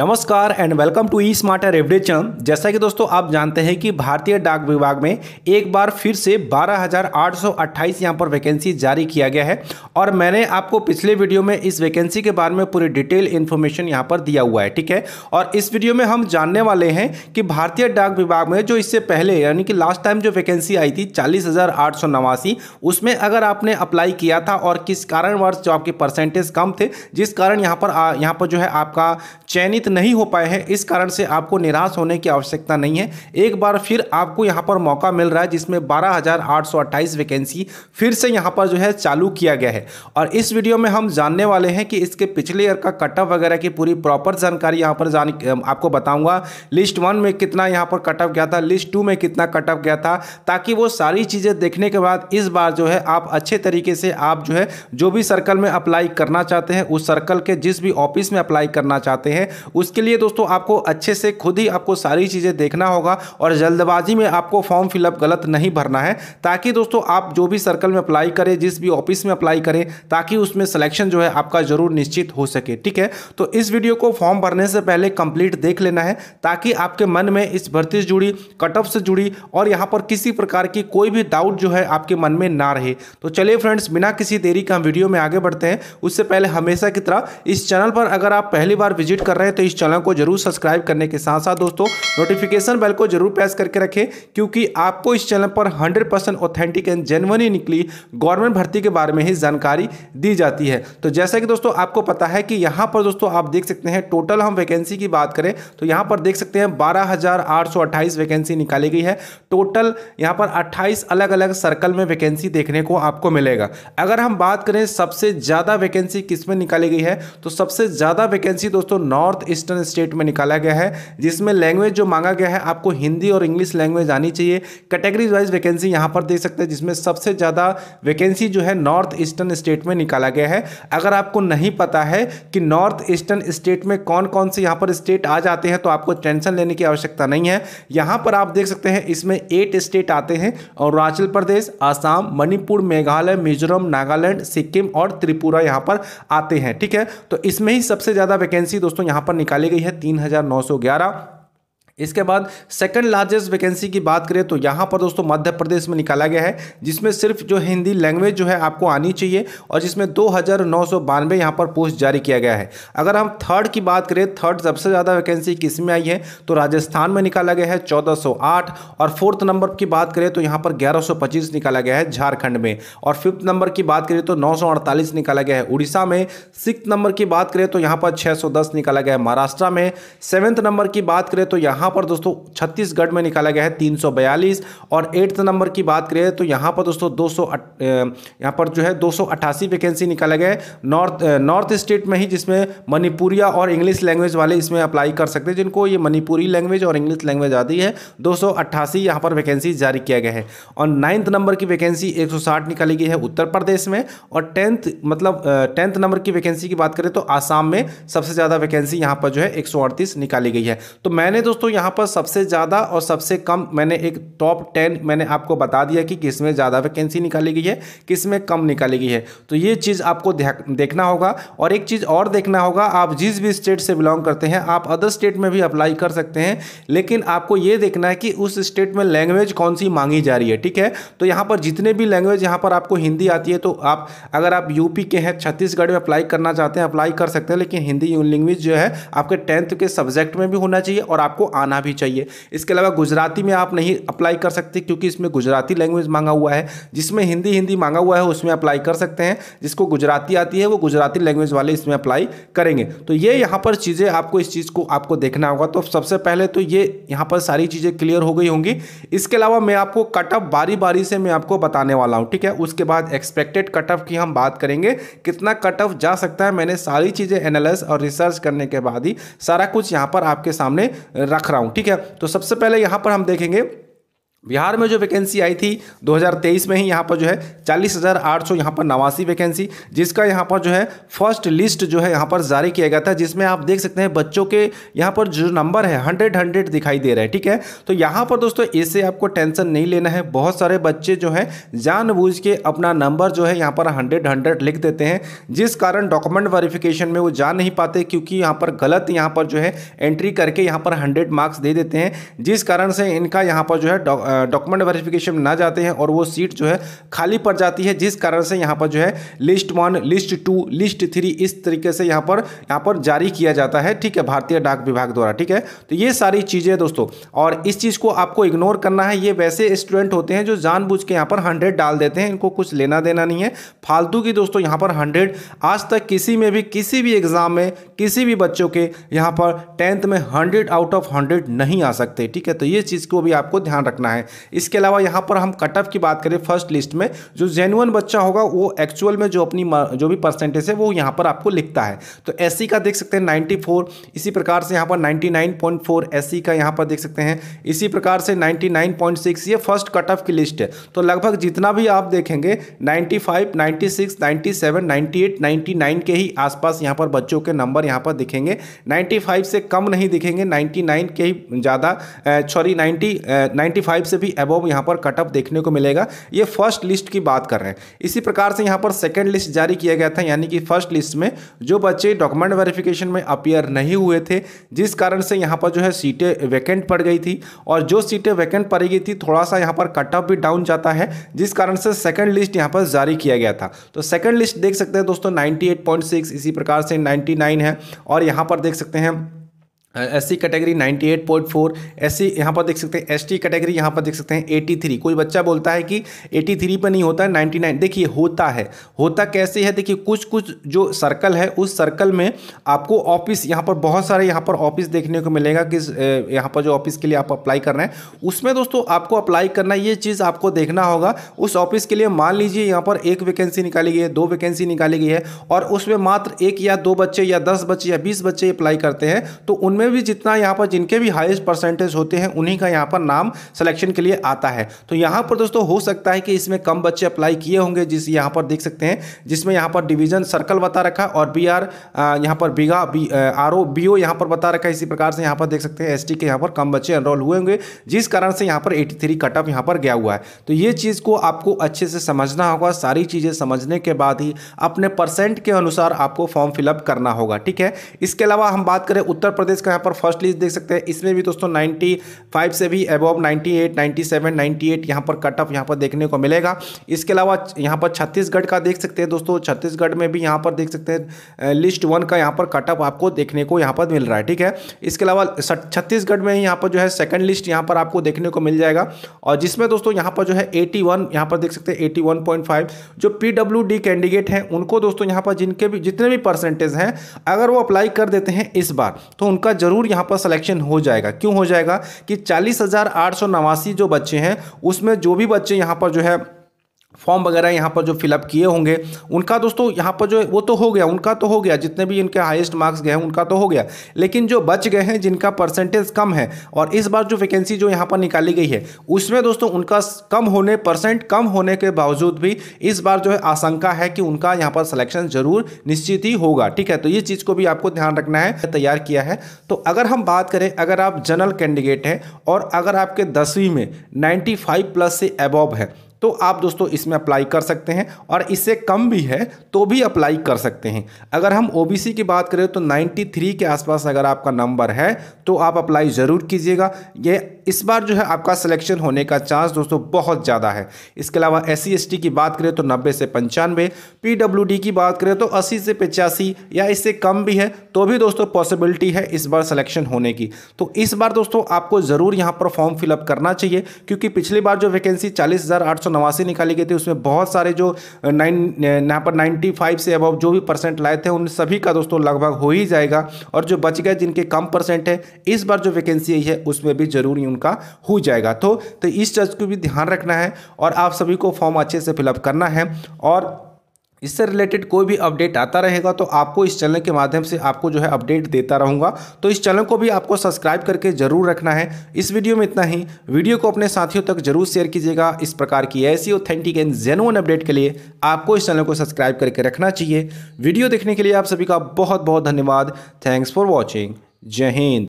नमस्कार and welcome to the smarter average channel जैसा कि दोस्तों आप जानते हैं कि भारतीय डाक विभाग में एक बार फिर से 12,828 यहां पर वैकेंसी जारी किया गया है और मैंने आपको पिछले वीडियो में इस वैकेंसी के बारे में पूरी डिटेल इन्फॉर्मेशन यहां पर दिया हुआ है ठीक है और इस वीडियो में हम जानने वाले हैं कि भारतीय डाक विभाग में जो इससे पहले यानी कि लास्ट टाइम जो वैकेंसी आई थी चालीस उसमें अगर आपने अप्लाई किया था और किस कारणवर्ष जो आपके परसेंटेज कम थे जिस कारण यहाँ पर यहाँ पर जो है आपका चयनित सम्मिलित नहीं हो पाए हैं इस कारण से आपको निराश होने की आवश्यकता नहीं है एक बार फिर आपको यहाँ पर मौका मिल रहा है जिसमें बारह वैकेंसी फिर से यहाँ पर जो है चालू किया गया है और इस वीडियो में हम जानने वाले हैं कि इसके पिछले ईयर का कट ऑफ वगैरह की पूरी प्रॉपर जानकारी यहाँ पर जान आपको बताऊंगा लिस्ट वन में कितना यहाँ पर कट ऑफ गया था लिस्ट टू में कितना कट ऑफ गया था ताकि वो सारी चीज़ें देखने के बाद इस बार जो है आप अच्छे तरीके से आप जो है जो भी सर्कल में अप्लाई करना चाहते हैं उस सर्कल के जिस भी ऑफिस में अप्लाई करना चाहते हैं उसके लिए दोस्तों आपको अच्छे से खुद ही आपको सारी चीज़ें देखना होगा और जल्दबाजी में आपको फॉर्म फिलअप गलत नहीं भरना है ताकि दोस्तों आप जो भी सर्कल में अप्लाई करें जिस भी ऑफिस में अप्लाई करें ताकि उसमें सिलेक्शन जो है आपका ज़रूर निश्चित हो सके ठीक है तो इस वीडियो को फॉर्म भरने से पहले कंप्लीट देख लेना है ताकि आपके मन में इस भर्ती से जुड़ी कट ऑफ से जुड़ी और यहाँ पर किसी प्रकार की कोई भी डाउट जो है आपके मन में ना रहे तो चलिए फ्रेंड्स बिना किसी देरी का हम वीडियो में आगे बढ़ते हैं उससे पहले हमेशा की तरह इस चैनल पर अगर आप पहली बार विजिट कर रहे हैं तो इस चैनल को जरूर सब्सक्राइब करने के साथ साथ दोस्तों नोटिफिकेशन बेल को जरूर प्रेस करके रखें क्योंकि आपको इस चैनल पर hundred percent authentic and genuine निकली गवर्नमेंट भर्ती के बारे में ही जानकारी दी जाती है तो जैसा कि दोस्तों आपको पता है कि यहाँ पर दोस्तों आप देख सकते हैं टोटल हम वैकेंसी की बात करें तो यहाँ पर देख सकते हैं बारह वैकेंसी निकाली गई है टोटल यहाँ पर अट्ठाईस अलग अलग सर्कल में वैकेंसी देखने को आपको मिलेगा अगर हम बात करें सबसे ज़्यादा वैकेंसी किस में निकाली गई है तो सबसे ज़्यादा वैकेंसी दोस्तों नॉर्थ ईस्टर्न स्टेट में निकाला गया है जिसमें लैंग्वेज जो मांगा गया है आपको हिंदी और इंग्लिश लैंग्वेज आनी चाहिए कैटेगरीज वाइज वैकेंसी यहाँ पर देख सकते हैं जिसमें सबसे ज़्यादा वैकेंसी जो है नॉर्थ ईस्टर्न स्टेट में निकाला गया है अगर आपको नहीं पता है कि नॉर्थ ईस्टर्न स्टेट में कौन कौन से यहाँ पर स्टेट आ जाते हैं तो आपको टेंशन लेने की आवश्यकता नहीं है यहाँ पर आप देख सकते हैं इसमें एट स्टेट आते हैं अरुणाचल प्रदेश आसाम मणिपुर मेघालय मिजोरम नागालैंड सिक्किम और त्रिपुरा यहाँ पर आते हैं ठीक है तो इसमें ही सबसे ज़्यादा वैकेंसी दोस्तों यहाँ पर निकाली गई है तीन हजार नौ सौ ग्यारह इसके बाद सेकंड लार्जेस्ट वैकेंसी की बात करें तो यहाँ पर दोस्तों मध्य प्रदेश में निकाला गया है जिसमें सिर्फ जो हिंदी लैंग्वेज जो है आपको आनी चाहिए और जिसमें दो हज़ार नौ सौ बानवे यहाँ पर पोस्ट जारी किया गया है अगर हम थर्ड की बात करें थर्ड सबसे ज़्यादा वैकेंसी किस में आई है तो राजस्थान में निकाला गया है चौदह और फोर्थ नंबर की बात करें तो यहाँ पर ग्यारह निकाला गया है झारखंड में और फिफ्थ नंबर की बात करें तो नौ निकाला गया है उड़ीसा में सिक्स नंबर की बात करें तो यहाँ पर छः निकाला गया है महाराष्ट्र में सेवन्थ नंबर की बात करें तो यहाँ यहां पर दोस्तों छत्तीसगढ़ में निकाला गया है 342 और एट्थ नंबर की बात करें तो यहां पर दोस्तों दो यहां पर जो है दो वैकेंसी निकाला गया है नॉर्थ नॉर्थ स्टेट में ही जिसमें मणिपुरिया और इंग्लिश लैंग्वेज वाले इसमें अप्लाई कर सकते हैं जिनको ये मणिपुरी लैंग्वेज और इंग्लिश लैंग्वेज आती है दो यहां पर वैकेंसी जारी किया गया है और नाइन्थ नंबर की वैकेंसी एक निकाली गई है उत्तर प्रदेश में और टेंथ मतलब टेंथ नंबर की वैकेंसी की बात करें तो आसाम में सबसे ज़्यादा वैकेंसी यहाँ पर जो है एक निकाली गई है तो मैंने दोस्तों यहाँ पर सबसे ज़्यादा और सबसे कम मैंने एक टॉप टेन मैंने आपको बता दिया कि किस में ज़्यादा वैकेंसी निकाली गई है किस में कम निकाली गई है तो ये चीज़ आपको देखना होगा और एक चीज़ और देखना होगा आप जिस भी स्टेट से बिलोंग करते हैं आप अदर स्टेट में भी अप्लाई कर सकते हैं लेकिन आपको ये देखना है कि उस स्टेट में लैंग्वेज कौन सी मांगी जा रही है ठीक है तो यहाँ पर जितने भी लैंग्वेज यहाँ पर आपको हिंदी आती है तो आप अगर आप यूपी के हैं छत्तीसगढ़ में अप्लाई करना चाहते हैं अप्लाई कर सकते हैं लेकिन हिंदी लैंग्वेज जो है आपके टेंथ के सब्जेक्ट में भी होना चाहिए और आपको आना आना भी चाहिए इसके अलावा गुजराती में आप नहीं अप्लाई कर सकते क्योंकि इसमें गुजराती लैंग्वेज मांगा हुआ है जिसमें हिंदी हिंदी मांगा हुआ है उसमें अप्लाई कर सकते हैं जिसको गुजराती आती है वो गुजराती लैंग्वेज वाले इसमें अप्लाई करेंगे तो ये यहाँ पर चीज़ें आपको इस चीज़ को आपको देखना होगा तो सबसे पहले तो ये यहाँ पर सारी चीज़ें क्लियर हो गई होंगी इसके अलावा मैं आपको कटअप बारी बारी से मैं आपको बताने वाला हूँ ठीक है उसके बाद एक्सपेक्टेड कटअप की हम बात करेंगे कितना कटअप जा सकता है मैंने सारी चीज़ें एनालिस और रिसर्च करने के बाद ही सारा कुछ यहाँ पर आपके सामने रख रहा हूं ठीक है तो सबसे पहले यहां पर हम देखेंगे बिहार में जो वैकेंसी आई थी 2023 में ही यहाँ पर जो है चालीस हज़ार आठ सौ यहाँ पर नवासी वैकेंसी जिसका यहाँ पर जो है फर्स्ट लिस्ट जो है यहाँ पर जारी किया गया था जिसमें आप देख सकते हैं बच्चों के यहाँ पर जो नंबर है हंड्रेड हंड्रेड दिखाई दे रहा है ठीक है तो यहाँ पर दोस्तों इससे आपको टेंशन नहीं लेना है बहुत सारे बच्चे जो हैं जानबूझ के अपना नंबर जो है यहाँ पर हंड्रेड हंड्रेड लिख देते हैं जिस कारण डॉक्यूमेंट वेरिफिकेशन में वो जा नहीं पाते क्योंकि यहाँ पर गलत यहाँ पर जो है एंट्री करके यहाँ पर हंड्रेड मार्क्स दे देते हैं जिस कारण से इनका यहाँ पर जो है डॉक्यूमेंट वेरिफिकेशन ना जाते हैं और वो सीट जो है खाली पड़ जाती है जिस कारण से यहाँ पर जो है list one list two list three इस तरीके से यहाँ पर यहाँ पर जारी किया जाता है ठीक है भारतीय डाक विभाग द्वारा ठीक है तो ये सारी चीज़ें दोस्तों और इस चीज़ को आपको इग्नोर करना है ये वैसे स्टूडेंट होते हैं जो जानबूझ के यहाँ पर हंड्रेड डाल देते हैं इनको कुछ लेना देना नहीं है फालतू की दोस्तों यहाँ पर हंड्रेड आज तक किसी में भी किसी भी एग्ज़ाम में किसी भी बच्चों के यहाँ पर टेंथ में हंड्रेड आउट ऑफ हंड्रेड नहीं आ सकते ठीक है तो ये चीज़ को भी आपको ध्यान रखना है इसके अलावा यहाँ पर हम कट ऑफ की बात करें फर्स्ट लिस्ट में जो जेनुअन बच्चा होगा वो एक्चुअल में जो अपनी जो भी परसेंटेज है वो यहाँ पर आपको लिखता है तो एस का देख सकते हैं नाइन्टी इसी प्रकार से यहाँ पर नाइन्टी नाइन का यहाँ पर देख सकते हैं इसी प्रकार से नाइन्टी ये फर्स्ट कट ऑफ की लिस्ट है तो लगभग जितना भी आप देखेंगे नाइन्टी फाइव नाइन्टी सिक्स के ही आसपास यहाँ पर बच्चों के नंबर यहाँ पर दिखेंगे 95 से कम नहीं दिखेंगे 99 के ही ज़्यादा सॉरी 90 95 से से भी अबव यहाँ पर कटअप देखने को मिलेगा ये फर्स्ट लिस्ट की बात कर रहे हैं इसी प्रकार से यहाँ पर सेकेंड लिस्ट जारी किया गया था यानी कि फर्स्ट लिस्ट में जो बच्चे डॉक्यूमेंट वेरिफिकेशन में अपियर नहीं हुए थे जिस कारण से यहाँ पर जो है सीटें वैकेंट पड़ गई थी और जो सीटें वैकेंट पड़ गई थी थोड़ा सा यहाँ पर कटअप भी डाउन जाता है जिस कारण से सेकेंड लिस्ट यहाँ पर जारी किया गया था तो सेकेंड लिस्ट देख सकते हैं दोस्तों नाइन्टी इसी प्रकार से नाइन्टी है और यहाँ पर देख सकते हैं S C category 98.4 S C यहाँ पर देख सकते हैं एस टी कैटेगरी यहाँ पर देख सकते हैं 83 कोई बच्चा बोलता है कि 83 पर नहीं होता है 99 देखिए होता है होता कैसे है देखिए कुछ कुछ जो सर्कल है उस सर्कल में आपको ऑफिस यहाँ पर बहुत सारे यहाँ पर ऑफिस देखने को मिलेगा कि यहाँ पर जो ऑफिस के लिए आप अप्लाई कर रहे हैं उसमें दोस्तों आपको अप्लाई करना ये चीज़ आपको देखना होगा उस ऑफिस के लिए मान लीजिए यहाँ पर एक वैकेंसी निकाली गई है दो वैकेंसी निकाली गई है और उसमें मात्र एक या दो बच्चे या दस बच्चे या बीस बच्चे अप्लाई करते हैं तो उनमें जिसमें भी जितना यहाँ पर जिनके भी हाईएस्ट परसेंटेज होते हैं उन्हीं का यहाँ पर नाम सिलेक्शन के लिए आता है तो यहाँ पर दोस्तों हो सकता है कि इसमें कम बच्चे अप्लाई किए होंगे जिस यहाँ पर देख सकते हैं जिसमें यहाँ पर डिवीजन सर्कल बता रखा और बी आर यहाँ पर बीघा B R O B O यहाँ पर बता रखा है इसी प्रकार से यहाँ पर देख सकते हैं एस के यहाँ पर कम बच्चे एनरोल हुए होंगे जिस कारण से यहाँ पर एटी कट ऑफ यहाँ पर गया हुआ है तो ये चीज़ को आपको अच्छे से समझना होगा सारी चीज़ें समझने के बाद ही अपने परसेंट के अनुसार आपको फॉर्म फिलअप करना होगा ठीक है इसके अलावा हम बात करें उत्तर प्रदेश का यहाँ पर फर्स्ट लिस्ट देख सकते हैं इसमें भी दोस्तों 95 से भी अबव 98, 97, 98 यहाँ पर कट ऑफ यहाँ पर देखने को मिलेगा इसके अलावा यहाँ पर छत्तीसगढ़ का देख सकते हैं दोस्तों छत्तीसगढ़ में भी यहाँ पर देख सकते हैं लिस्ट वन का यहाँ पर कट ऑफ आपको देखने को यहाँ पर मिल रहा है ठीक है इसके अलावा छत्तीसगढ़ में यहाँ पर जो है सेकंड लिस्ट यहाँ पर आपको देखने को मिल जाएगा और जिसमें दोस्तों यहाँ पर जो है एटी वन पर देख सकते हैं 81.5 जो पीडब्ल्यूडी कैंडिडेट हैं उनको दोस्तों यहाँ पर जिनके भी जितने भी परसेंटेज हैं अगर वो अप्लाई कर देते हैं इस बार तो उनका जरूर यहाँ पर सिलेक्शन हो जाएगा क्यों हो जाएगा कि चालीस जो बच्चे हैं उसमें जो भी बच्चे यहाँ पर जो है फॉर्म वगैरह यहाँ पर जो फिलअप किए होंगे उनका दोस्तों यहाँ पर जो वो तो हो गया उनका तो हो गया जितने भी इनके हाईएस्ट मार्क्स गए हैं उनका तो हो गया लेकिन जो बच गए हैं जिनका परसेंटेज कम है और इस बार जो वैकेंसी जो यहाँ पर निकाली गई है उसमें दोस्तों उनका कम होने परसेंट कम होने के बावजूद भी इस बार जो है आशंका है कि उनका यहाँ पर सलेक्शन जरूर निश्चित ही होगा ठीक है तो ये चीज़ को भी आपको ध्यान रखना है तैयार किया है तो अगर हम बात करें अगर आप जनरल कैंडिडेट हैं और अगर आपके दसवीं में नाइन्टी प्लस से अबॉव है तो आप दोस्तों इसमें अप्लाई कर सकते हैं और इससे कम भी है तो भी अप्लाई कर सकते हैं अगर हम ओबीसी की बात करें तो 93 के आसपास अगर आपका नंबर है तो आप अप्लाई ज़रूर कीजिएगा ये इस बार जो है आपका सिलेक्शन होने का चांस दोस्तों बहुत ज़्यादा है इसके अलावा एस सी की बात करें तो नब्बे से पंचानवे पी की बात करें तो अस्सी से पचासी या इससे कम भी है तो भी दोस्तों पॉसिबिलिटी है इस बार सिलेक्शन होने की तो इस बार दोस्तों आपको ज़रूर यहाँ पर फॉर्म फिलअप करना चाहिए क्योंकि पिछली बार जो वैकेंसी चालीस निकाली गई थी उसमें बहुत सारे जो नाइन यहाँ पर नाइन्टी से अबव जो भी परसेंट लाए थे उन सभी का दोस्तों लगभग हो ही जाएगा और जो बच गए जिनके कम परसेंट है इस बार जो वैकेंसी है उसमें भी जरूर उनका हो जाएगा तो तो इस चीज़ को भी ध्यान रखना है और आप सभी को फॉर्म अच्छे से फिलअप करना है और इससे रिलेटेड कोई भी अपडेट आता रहेगा तो आपको इस चैनल के माध्यम से आपको जो है अपडेट देता रहूँगा तो इस चैनल को भी आपको सब्सक्राइब करके जरूर रखना है इस वीडियो में इतना ही वीडियो को अपने साथियों तक जरूर शेयर कीजिएगा इस प्रकार की ऐसी ऑथेंटिक एंड जेनुअन अपडेट के लिए आपको इस चैनल को सब्सक्राइब करके रखना चाहिए वीडियो देखने के लिए आप सभी का बहुत बहुत धन्यवाद थैंक्स फॉर वॉचिंग जय हिंद